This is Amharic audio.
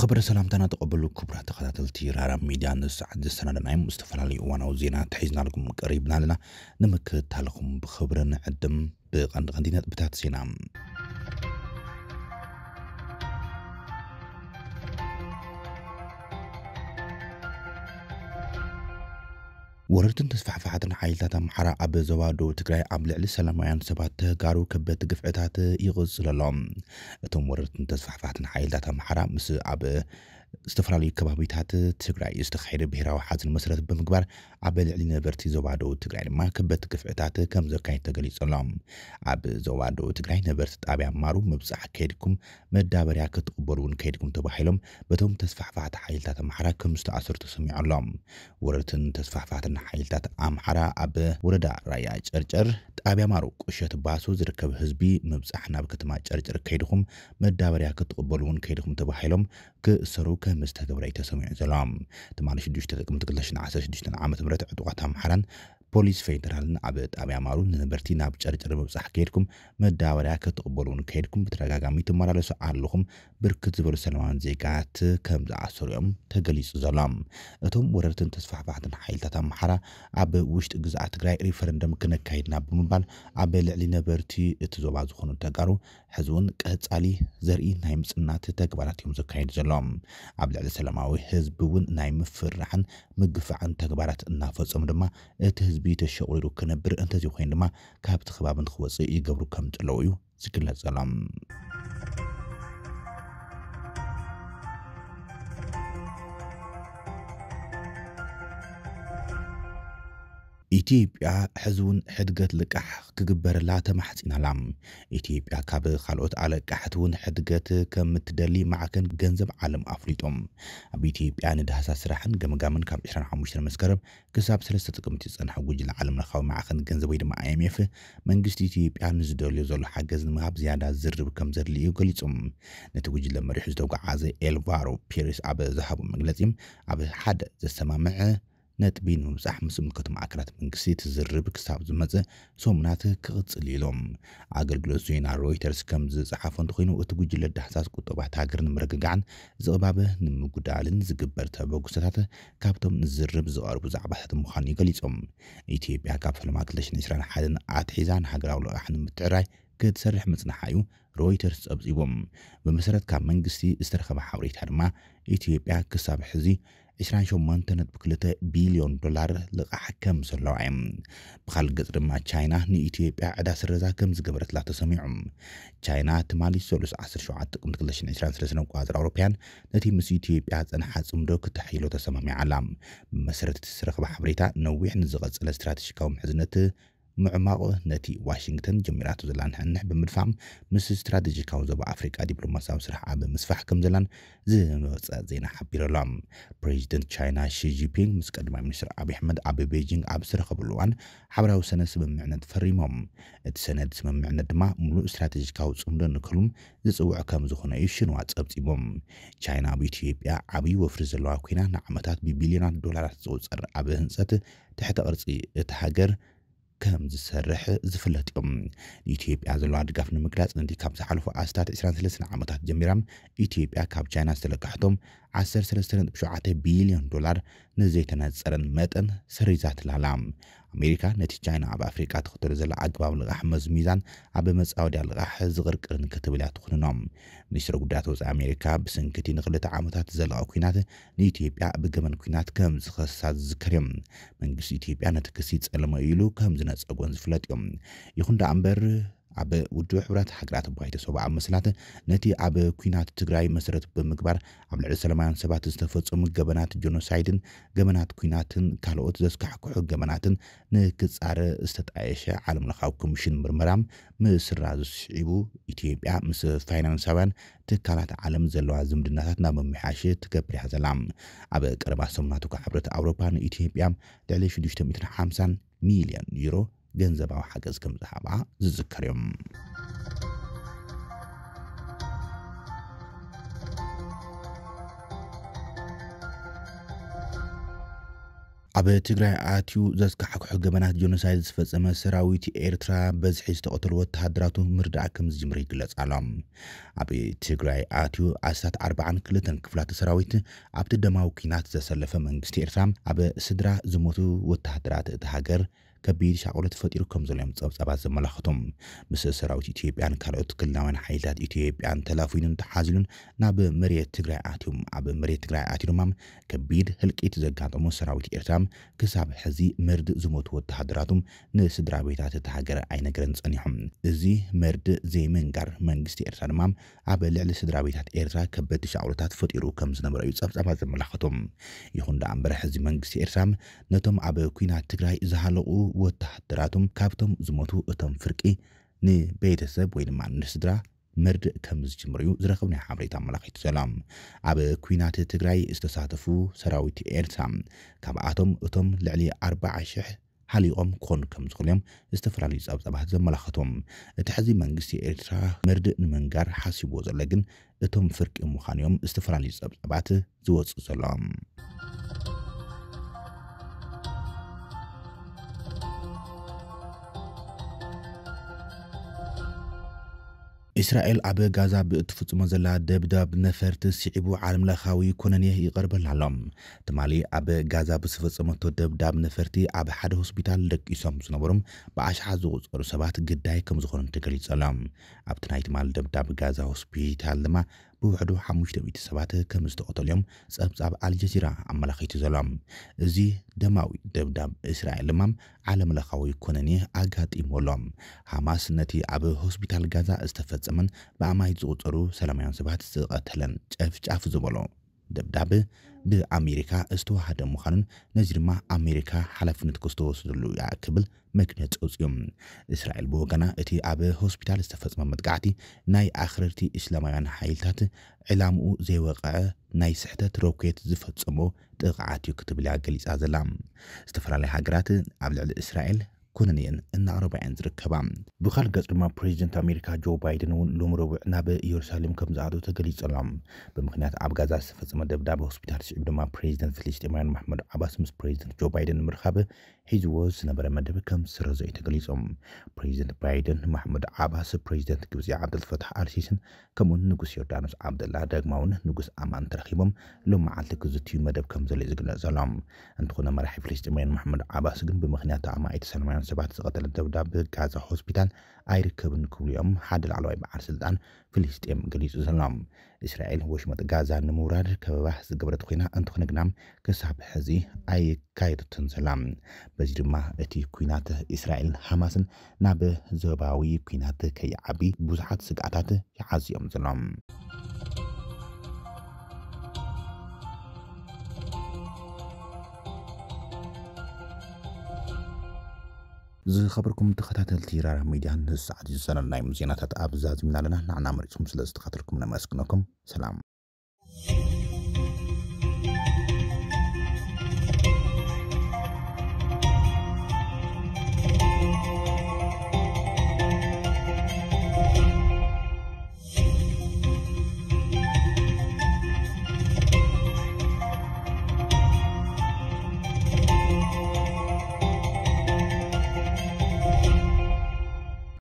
ብኸበረ ሰላምታና ተቐበሉ ክቡራት ተኸታተልቲ ራራብ ሚድያ ንሰዓት ዘሰናደናይ ዝተፈላለዩ እዋናዊ ዜናት ሒዝናልኩም ቀሪብና ኣለና ንምክታልኹም ብኽብርን ዕድም ብቐንዲ ቀንዲ ነጥብታት ዜና ወረርትን ተስፋሕፋሓትን ሓይልታት ኣምሓራ ኣብ ዞባ ዶ ትግራይ ኣብ ልዕሊ ሰላማውያን ሰባት ተጋሩ ከበድቲ ግፍዕታት ይቕፅለሎም እቶም ወረርትን ተስፋሕፋሕትን ሓይልታት ኣምሓራ ምስ ኣብ ዝተፈላለዩ ከባቢታት ትግራይ ዝተኻየደ ብሄራዊ ሓዘን መሰረት ብምግባር ኣብ ልዕሊ ነበርቲ ዞባ ደቡብ ትግራይ ድማ ከበድቲ ክፍዕታት ከም ዘካየድ ተገሊጹ ኣብ ዞባ ደቡብ ትግራይ ነበርቲ ጣብያ ማሩ ምብፃሕ ከይድኩም መዳበርያ ክትቕበሉ እውን ከይድኩም ተባሂሎም በቶም ተስፋሕፋሕቲ ሓይልታት ኣምሓራ ከም ዝተኣሰሩ ተሰሚዑ ኣሎም ወረርትን ተስፋሕፋሕትን ሓይልታት ኣምሓራ ኣብ ወረዳ ራያ ጨርጨር ጣብያ ማሩ ቁሸት ባሶ ዝርከብ ህዝቢ ምብፃሕ ናብ ከተማ ጨርጨር ከይድኩም መዳበርያ ክትቕበሉ እውን ከይድኩም ተባሂሎም ክእሰሩ كم استهدوا رأيته سمع زلام تمارش دوشت تقم تقلش نعسش دوشت نعامة مرتع دوغتها محرن ፖሊስ ፌደራልን ኣብ ጣብያ ማሩን ንነበርቲ ናብ ጨርጨር ምብፃሕ ከይድኩም መዳበርያ ክትቕበሉ እውን ከይድኩም ብተደጋጋሚ ትመላለሱ ኣለኹም ብርክት ዝበሉ ሰለማን ዜጋት ከም ዝኣሰሩ እዮም ተገሊጹ ዘሎም እቶም ወረርትን ተስፋሕፋሕትን ሓይልታት ኣምሓራ ኣብ ውሽጢ ግዛኣት ትግራይ ሪፈረንደም ክነካይድና ብምባል ኣብ ልዕሊ ነበርቲ እቲ ዞባ ዝኾኑ ተጋሩ ሕዚ እውን ቀፃሊ ዘርኢ ናይ ምፅናት ተግባራት እዮም ዘካየዱ ዘሎም ኣብ ልዕሊ ሰላማዊ ህዝቢ እውን ናይ ምፍራሕን ምግፋዕን ተግባራት እናፈፀሙ ድማ እቲ ህዝቢ ህዝቢ ተሸቑሪሩ ክነብር እንተዚ ኮይኑ ድማ ካብቲ ከባቢ ንክወፅእ ይገብሩ ከም ዘለዉ እዩ ዝግለጽ ዘሎ ኢትዮጵያ ሕዚ እውን ሕድገት ልቃሕ ክግበርላ ተማሕፂናላ ኢትዮጵያ ካብ ካልኦት ኣለቃሕቲ እውን ሕድገት ከም እትደሊ ማዕከን ገንዘብ ዓለም ኣፍሊጦም ኣብ ኢትዮጵያ ንዳህሳስ ስራሕን ገምጋምን ካብ 25 መስከረም ክሳብ 3 ጥቅምቲ ዝፀንሐ ጉጅል ዓለም ለካዊ ማዕኸን ገንዘብ ወይ ድማ ኣይምኤፍ መንግስቲ ኢትዮጵያ ንዝደልዮ ዘሎ ሓገዝ ንምሃብ ዝያዳ ዝርብ ከም ዘድሊ እዩ ገሊፆም ነቲ ጉጅለ መሪሑ ዝተጓዓዘ ኤልቫሮ ፔሪስ ኣብ ዝሃቦ መግለፂ ኣብ ሓደ ዘሰማምዐ ነጥቢ ንምብፃሕ ምስ ምልከቱ ማዕከላት መንግስቲ ትዝርብ ክሳብ ዝመፀ ሰሙናት ክቕፅል ኢሎም ኣገልግሎት ዜና ሮይተርስ ከም ዝፀሓፈ እንተኮይኑ እቲ ጉጅለ ዳሕሳስ ቁጠባት ሃገር ንምርግጋዕን ዝቕባበ ንምጉዳልን ዝግበር ተበጉሶታት ካብቶም ንዝርብ ዝቐርቡ ዛዕባታት ምዃኑ እዩ ገሊፆም ኢትዮጵያ ካብ ፈለማ 221 ኣትሒዛ ንሃገራዊ ልቕሓ ንምትዕራይ ክትሰርሕ ምፅናሓ እዩ ሮይተርስ ፀብፂቦም ብመሰረት ካብ መንግስቲ ዝተረኸበ ሓበሬታ ድማ ኢትዮጵያ ክሳብ ሕዚ 28.2 ቢልዮን ዶላር ልቓሕ ከም ዘለዋ እዮም ብካልእ ገጽ ድማ ቻይና ንኢትዮጵያ ዕዳ ስረዛ ከም ዝገበረትላ ተሰሚዑ ቻይና ትማሊ ሰሉስ 17 ጥቅምቲ 2020 ስለዝነቋፅር ኣውሮፓያን ነቲ ምስ ኢትዮጵያ ፀንሓ ፅምዶ ክተሓይሎ ተሰማሚዓ ኣላ ብመሰረት እትዝረኽባ ሓበሬታ ነዊሕ ንዝቐፅለ ስትራቴጂካዊ ምሕዝነት ምዕማቕ ነቲ ዋሽንግተን ጀሚራቶ ዘላን ሕንሕ ብምድፋዕ ምስ ስትራቴጂካዊ ዞባ ኣፍሪቃ ዲፕሎማስያዊ ስራሕ ኣብ ምስፋሕ ከም ዘላን ዝመፀ ዜና ሓቢሩ ኣሎ ፕሬዚደንት ቻይና ሺጂፒንግ ምስ ቀዳማይ ሚኒስትር ኣብዪ ኣሕመድ ኣብ ቤጂንግ ኣብ ዝተረኸብሉ እዋን ሓበራዊ ሰነድ ስምምዕነት ፈሪሞም እቲ ሰነድ ስምምዕነት ድማ ሙሉእ ስትራቴጂካዊ ፅምዶ ንክሉም ዝፅውዕ ከም ዝኾነ እዩ ሽንዋ ፀብፂቦም ቻይና ኣብ ኢትዮጵያ ዓብዪ ወፍሪ ዘለዋ ኮይና ንዓመታት ብቢልዮናት ዶላራት ዝቁፀር ኣብ ህንፀት ትሕቲ ቅርፂ እቲ ሃገር ከም ዝሰርሕ ዝፍለጥ እዩ ንኢትዮጵያ ዘለዋ ድጋፍ ንምግላፅ ነቲ ካብ ዝሓለፉ ኣስታት 23 ዓመታት ጀሚራ ኢትዮጵያ ካብ ቻይና ዝተለቃሕቶም 13.7 ቢልዮን ዶላር ንዘይተነፀረን መጠን ሰሪዛትላላ ኣሜሪካ ነቲ ቻይና ኣብ ኣፍሪቃ ትኽተሉ ዘላ ኣግባብ ልቓሕ መዝሚዛን ኣብ መፃወድያ ልቓሕ ዝቕርቅርን ክትብል እያ ትኩንኖም ሚኒስትሪ ጉዳያት ወፃኢ ኣሜሪካ ብስንክቲ ንክልተ ዓመታት ዘለቐ ኩናት ንኢትዮጵያ ብገመን ኩናት ከም ዝኸሳ ዝዝከር እዮም መንግስቲ ኢትዮጵያ ነቲ ክሲ ፀለመ ኢሉ ከም ዝነፀጎን ዝፍለጥ እዮም ይኹን ዳኣ እምበር ኣብ ውድብ ሕብራት ሃገራት ኣባይ ሰብዓ መስላት ነቲ ኣብ ኩናት ትግራይ መሰረት ብምግባር ኣብ ልዕሊ ሰለማያን ሰባት ዝተፈፀሙ ገበናት ጀኖሳይድን ገበናት ኩናትን ካልኦት ዘስካሕክሑ ገበናትን ንክጻረ ዝተጣየሸ ዓለምለኻዊ ኮሚሽን ምርመራ ምስራ ዝስዒቡ ኢትዮጵያ ምስ ፋይናንሳውያን ትካላት ዓለም ዘለዋ ዝምድናታት ናብ ምምሓሽ ትገብር እያ ዘላ ኣብ ቀረባ ሰሙናት ካብ ሕብረት ኣውሮፓ ንኢትዮጵያ ልዕሊ 650 ሚልዮን ዩሮ ገንዘባዊ ሓገዝ ከም ዝሃባ ዝዝከር እዮም ኣብ ትግራይ ኣትዩ ዘስካሕክሑ ገበናት ጆኖሳይድ ዝፈፀመ ሰራዊት ኤርትራ በዝሒ ዝተቐተሉ ወተሃደራቱ ምርዳእ ከም ዝጅምር ይግለጽ ኣሎም ኣብ ትግራይ ኣትዩ ኣስታት 42 ክፍላት ሰራዊት ኣብቲ ደማዊ ኩናት ዘሰለፈ መንግስቲ ኤርትራ ኣብ ስድራ ዝሞቱ ወተሃደራት እቲ ሃገር ከቢድ ሻቁሎ ፈጢሩ ከም ዘለዮም ፀብፀባት ዘመላኽቶም ምስ ሰራዊት ኢትዮጵያን ካልኦት ክልላውያን ሓይልታት ኢትዮጵያን ተላፊኑን ተሓዚሉን ናብ መሬት ትግራይ ኣትዮም ኣብ መሬት ትግራይ ኣትዩ ድማ ከቢድ ህልቂት ዘጋጠሞ ሰራዊት ኤርትራ ክሳብ ሕዚ መርድእ ዝሞቱ ወተሃደራቱም ንስድራ ቤታት እቲ ሃገር ኣይነገረን ፀኒሖም እዚ መርድእ ዘይምንጋር መንግስቲ ኤርትራ ድማ ኣብ ልዕሊ ስድራ ቤታት ኤርትራ ከበድቲ ሻቁሎታት ፈጢሩ ከም ዝነበረ እዩ ፀብፀባት ዘመላኽቶም ይኹን ዳኣ እምበረ ሕዚ መንግስቲ ኤርትራ ነቶም ኣብ ኩናት ትግራይ ዝሃለቑ ወተሃደራቶም ካብቶም ዝሞቱ እቶም ፍርቂ ንቤተሰብ ወይ ድማ ንስድራ መርድእ ከም ዝጅምር እዩ ዝረኸብናይ ሓበሬታ ኣመላኺቱ ዘሎ ኣብ ኩናት ትግራይ ዝተሳተፉ ሰራዊት ኤርትራ ካብኣቶም እቶም ልዕሊ 40,000 ሓሊቖም ክኾኑ ከም ዝኽእሉ እዮም ዝተፈላለዩ ጸብጸባት ዘመላኽቶም እቲ ሕዚ መንግስቲ ኤርትራ መርድእ ንምንጋር ሓሲብዎ ዘሎ ግን እቶም ፍርቂ ምዃኑ እዮም ዝተፈላለዩ ጸብጸባት ዝወፅእ ዘሎም እስራኤል ኣብ ጋዛ ብእትፍፅሞ ዘላ ደብዳብ ነፈርቲ ስዒቡ ዓለምለኻዊ ኮነንየ ይቐርበላ ኣሎም ትማሊ ኣብ ጋዛ ብዝፈፀመቶ ደብዳብ ነፈርቲ ኣብ ሓደ ሆስፒታል ደቂሶም ዝነበሩም ብኣሽሓ ዝቑፀሩ ሰባት ግዳይ ከም ዝኾኑ ተገሊጸሎም ኣብቲ ናይ ትማሊ ደብዳብ ጋዛ ሆስፒታል ድማ ብውሕዱ ሓሙሽተ ሚእቲ ሰባት ከም ዝተቐተልዮም ጸብጻብ ኣልጀዚራ ኣመላኺቱ ዘሎም እዚ ደማዊ ደብዳብ እስራኤል ድማ ዓለምለኻዊ ኮነኒ ኣጋጢሙ ኣሎም ሃማስ ነቲ ኣብ ሆስፒታል ጋዛ ዝተፈጸመን ብኣማይት ዝቝጸሩ ሰላማውያን ሰባት ዝቐተለን ጨፍጫፍ ዝበሎ ደብዳቤ ብኣሜሪካ ዝተዋሃደ ምዃኑን ነዚ ድማ ኣሜሪካ ሓላፍነት ክዝተወስደሉ እያ ክብል መግነፂ ወፅዮም እስራኤል ብወገና እቲ ኣብ ሆስፒታል ዝተፈፅመ መጥቃዕቲ ናይ ኣክረርቲ እስላማውያን ሓይልታት ዕላምኡ ዘይወቕዐ ናይ ስሕተት ሮኬት ዝፈፀሞ ጥቕዓት እዩ ክትብል እያ ገሊፃ ዘላ ዝተፈላለዩ ሃገራት ኣብ ልዕሊ እስራኤል ኮነነየን እናዕረባየን ዝርከባ ብካልእ ገጽ ድማ ፕሬዚደንት ኣሜሪካ ጆ ባይደን እውን ሎሚ ረቡዕ ናብ ኢየሩሳሌም ከም ዝኣተዉ ተገሊጸሎም ብምክንያት ኣብ ጋዛ ዝተፈፀመ ደብዳቤ ሆስፒታል ስዒቡ ድማ ፕሬዚደንት ፍልስጢማውያን ማሕመድ ዓባስ ምስ ፕሬዚደንት ጆ ባይደን ምርኻብ ሒዝዎ ዝነበረ መደብ ከም ዝስረዘ እዩ ተገሊጾም ፕሬዚደንት ባይደን ማሕመድ ዓባስ ፕሬዚደንት ግብፂ ዓብደልፈታሕ ኣልሲስን ከምኡውን ንጉስ ዮርዳኖስ ዓብደላ ደግማውን ንጉስ ኣማን ተረኪቦም ሎም መዓልቲ ክዝትዩ መደብ ከም ዘሎ እዩ ዝግለጽ ዘሎም እንትኾነ መራሒ ፍልስጢማውያን ማሕመድ ዓባስ ግን ብምክንያት ተኣማ ሰላማውያን ሰባት ዝቐተለ ደብዳቤ ጋዛ ሆስፒታል ኣይርከብን ክብሉ እዮም ሓደ ላዕለዋይ በዓል ስልጣን ፍልስጥም ገሊጹ ዘሎም እስራኤል ወሽመጥ ጋዛ ንምውራድ ከበባ ዝገበረት ኮይና እንትኾነ ግና ክሳብ ሕዚ ኣይካየድትን ዘላ በዚ ድማ እቲ ኩናት እስራኤል ሃማስን ናብ ዘባዊ ኩናት ከይዓቢ ብዙሓት ስጋኣታት ይዓዝዮም ዘሎም زي خبركم تختات التيرار ميدان الساعة الزنا نايم زينات أبزاز من لنا نعم ريسوم سلسلة خاطركم نمسكنكم سلام